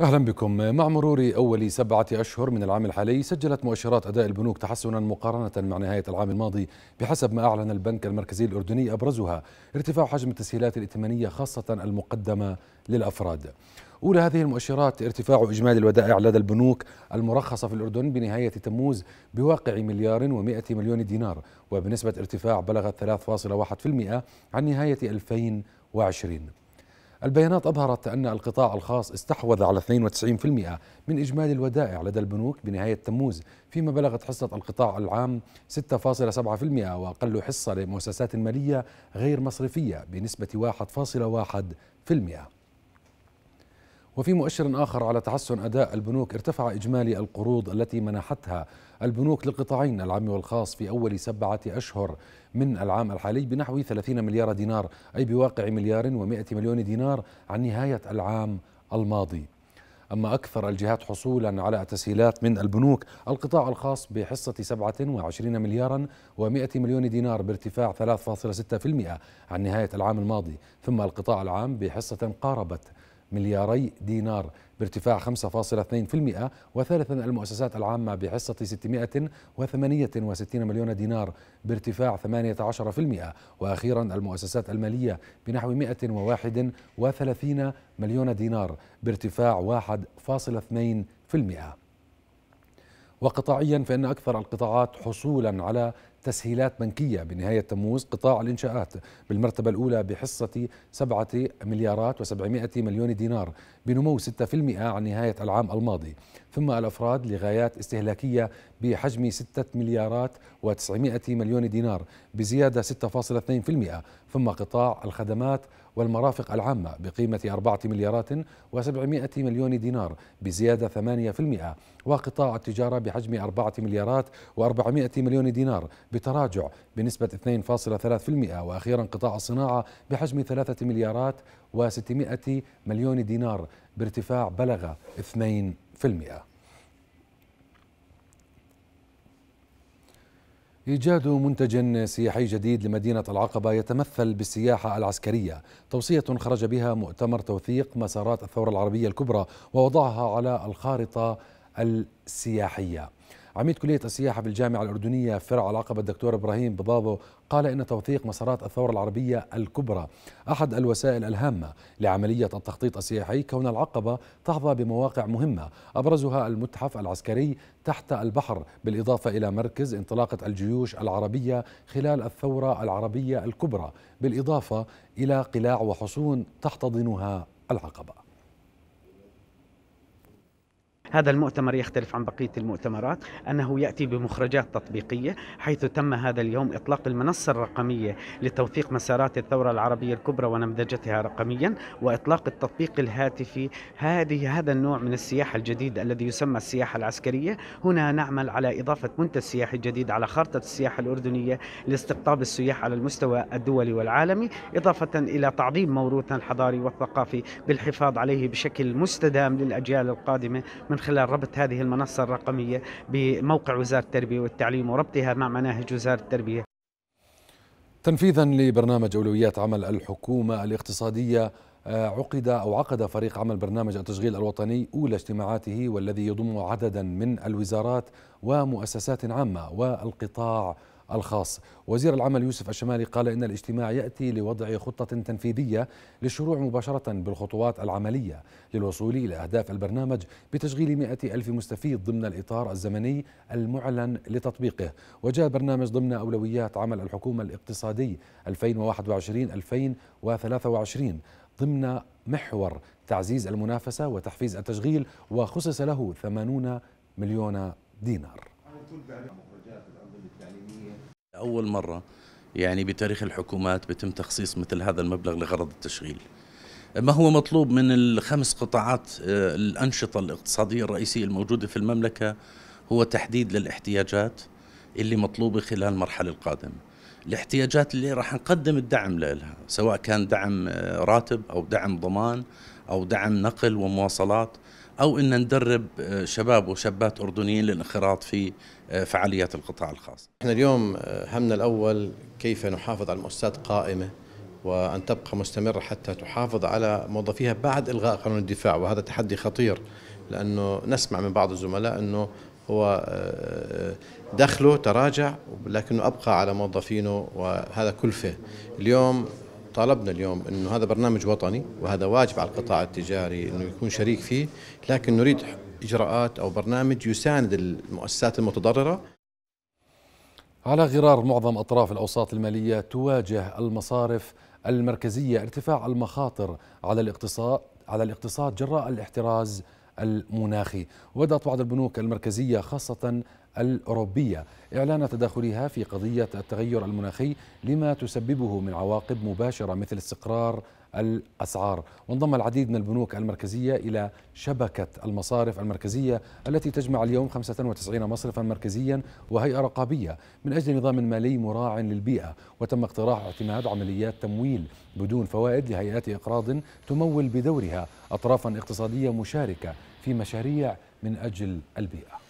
أهلا بكم مع مرور أول سبعة أشهر من العام الحالي سجلت مؤشرات أداء البنوك تحسنا مقارنة مع نهاية العام الماضي بحسب ما أعلن البنك المركزي الأردني أبرزها ارتفاع حجم التسهيلات الائتمانية خاصة المقدمة للأفراد أولى هذه المؤشرات ارتفاع إجمالي الودائع لدى البنوك المرخصة في الأردن بنهاية تموز بواقع مليار و100 مليون دينار وبنسبة ارتفاع بلغت 3.1% عن نهاية 2020 البيانات أظهرت أن القطاع الخاص استحوذ على 92% من إجمالي الودائع لدى البنوك بنهاية تموز فيما بلغت حصة القطاع العام 6.7% وأقل حصة لمؤسسات مالية غير مصرفية بنسبة 1.1% وفي مؤشر آخر على تحسن أداء البنوك ارتفع إجمالي القروض التي منحتها البنوك لقطاعين العام والخاص في أول سبعة أشهر من العام الحالي بنحو 30 مليار دينار أي بواقع مليار و100 مليون دينار عن نهاية العام الماضي أما أكثر الجهات حصولا على تسهيلات من البنوك القطاع الخاص بحصة 27 مليارا و100 مليون دينار بارتفاع 3.6% عن نهاية العام الماضي ثم القطاع العام بحصة قاربت ملياري دينار بارتفاع 5.2% وثالثا المؤسسات العامة بحصة 668 مليون دينار بارتفاع 18% وأخيرا المؤسسات المالية بنحو 131 مليون دينار بارتفاع 1.2% وقطاعيا فإن أكثر القطاعات حصولا على تسهيلات بنكية بنهاية تموز قطاع الإنشاءات بالمرتبة الأولى بحصة 7 مليارات و700 مليون دينار بنمو 6% عن نهاية العام الماضي ثم الأفراد لغايات استهلاكية بحجم 6 مليارات و900 مليون دينار بزيادة 6.2% ثم قطاع الخدمات والمرافق العامة بقيمة 4 مليارات و700 مليون دينار بزيادة 8% وقطاع التجارة بحجم 4 مليارات و400 مليون دينار بتراجع بنسبة 2.3% وأخيرا قطاع الصناعة بحجم 3 مليارات و600 مليون دينار بارتفاع بلغ 2% إيجاد منتج سياحي جديد لمدينة العقبة يتمثل بالسياحة العسكرية توصية خرج بها مؤتمر توثيق مسارات الثورة العربية الكبرى ووضعها على الخارطة السياحية عميد كلية السياحة في الجامعة الأردنية فرع العقبة الدكتور إبراهيم بضابو قال إن توثيق مسارات الثورة العربية الكبرى أحد الوسائل الهامة لعملية التخطيط السياحي كون العقبة تحظى بمواقع مهمة أبرزها المتحف العسكري تحت البحر بالإضافة إلى مركز انطلاقة الجيوش العربية خلال الثورة العربية الكبرى بالإضافة إلى قلاع وحصون تحتضنها العقبه هذا المؤتمر يختلف عن بقية المؤتمرات أنه يأتي بمخرجات تطبيقية حيث تم هذا اليوم إطلاق المنصة الرقمية لتوثيق مسارات الثورة العربية الكبرى ونمذجتها رقميا وإطلاق التطبيق الهاتفي هذه هذا النوع من السياحة الجديد الذي يسمى السياحة العسكرية هنا نعمل على إضافة منتج سياحي جديد على خارطة السياحة الأردنية لاستقطاب السياح على المستوى الدولي والعالمي إضافة إلى تعظيم موروثنا الحضاري والثقافي بالحفاظ عليه بشكل مستدام للأجيال القادمة من خلال ربط هذه المنصة الرقمية بموقع وزارة التربية والتعليم وربطها مع مناهج وزارة التربية تنفيذا لبرنامج أولويات عمل الحكومة الاقتصادية آه، عقد أو عقد فريق عمل برنامج التشغيل الوطني أولى اجتماعاته والذي يضم عددا من الوزارات ومؤسسات عامة والقطاع الخاص وزير العمل يوسف الشمالي قال إن الاجتماع يأتي لوضع خطة تنفيذية للشروع مباشرة بالخطوات العملية للوصول إلى أهداف البرنامج بتشغيل مئة ألف مستفيد ضمن الإطار الزمني المعلن لتطبيقه وجاء برنامج ضمن أولويات عمل الحكومة الاقتصادي 2021-2023 ضمن محور تعزيز المنافسة وتحفيز التشغيل وخصص له 80 مليون دينار أول مرة يعني بتاريخ الحكومات بتم تخصيص مثل هذا المبلغ لغرض التشغيل ما هو مطلوب من الخمس قطاعات آه، الأنشطة الاقتصادية الرئيسية الموجودة في المملكة هو تحديد للاحتياجات اللي مطلوبة خلال المرحلة القادمة الاحتياجات اللي راح نقدم الدعم لها سواء كان دعم آه، راتب أو دعم ضمان أو دعم نقل ومواصلات أو أن ندرب آه، شباب وشابات أردنيين للانخراط في آه، فعاليات القطاع الخاص نحن اليوم آه، همنا الأول كيف نحافظ على المؤسسات قائمة وأن تبقى مستمرة حتى تحافظ على موظفيها بعد إلغاء قانون الدفاع وهذا تحدي خطير لأنه نسمع من بعض الزملاء أنه هو دخله تراجع لكنه أبقى على موظفينه وهذا كلفة اليوم طالبنا اليوم انه هذا برنامج وطني وهذا واجب على القطاع التجاري انه يكون شريك فيه لكن نريد اجراءات او برنامج يساند المؤسسات المتضرره على غرار معظم اطراف الاوساط الماليه تواجه المصارف المركزيه ارتفاع المخاطر على الاقتصاد على الاقتصاد جراء الاحتراز المناخي وبدات بعض البنوك المركزيه خاصه الأوروبية إعلان تداخلها في قضية التغير المناخي لما تسببه من عواقب مباشرة مثل استقرار الأسعار وانضم العديد من البنوك المركزية إلى شبكة المصارف المركزية التي تجمع اليوم 95 مصرفا مركزيا وهيئة رقابية من أجل نظام مالي مراع للبيئة وتم اقتراح اعتماد عمليات تمويل بدون فوائد لهيئات إقراض تمول بدورها أطرافا اقتصادية مشاركة في مشاريع من أجل البيئة